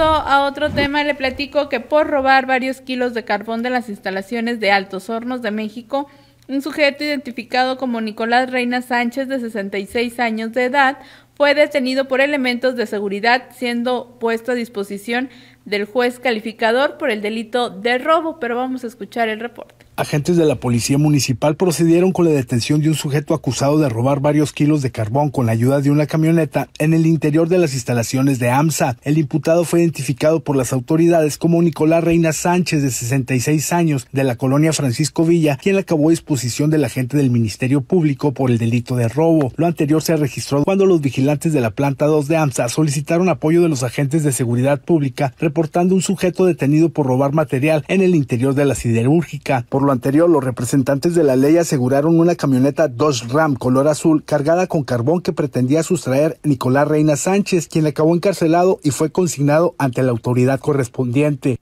a otro tema, le platico que por robar varios kilos de carbón de las instalaciones de Altos Hornos de México, un sujeto identificado como Nicolás Reina Sánchez, de 66 años de edad, fue detenido por elementos de seguridad, siendo puesto a disposición del juez calificador por el delito de robo, pero vamos a escuchar el reporte. Agentes de la Policía Municipal procedieron con la detención de un sujeto acusado de robar varios kilos de carbón con la ayuda de una camioneta en el interior de las instalaciones de AMSA. El imputado fue identificado por las autoridades como Nicolás Reina Sánchez, de 66 años, de la colonia Francisco Villa, quien acabó a disposición del agente del Ministerio Público por el delito de robo. Lo anterior se registró cuando los vigilantes de la planta 2 de AMSA solicitaron apoyo de los agentes de seguridad pública reportando un sujeto detenido por robar material en el interior de la siderúrgica. Por lo anterior, los representantes de la ley aseguraron una camioneta Dodge Ram color azul cargada con carbón que pretendía sustraer Nicolás Reina Sánchez, quien acabó encarcelado y fue consignado ante la autoridad correspondiente.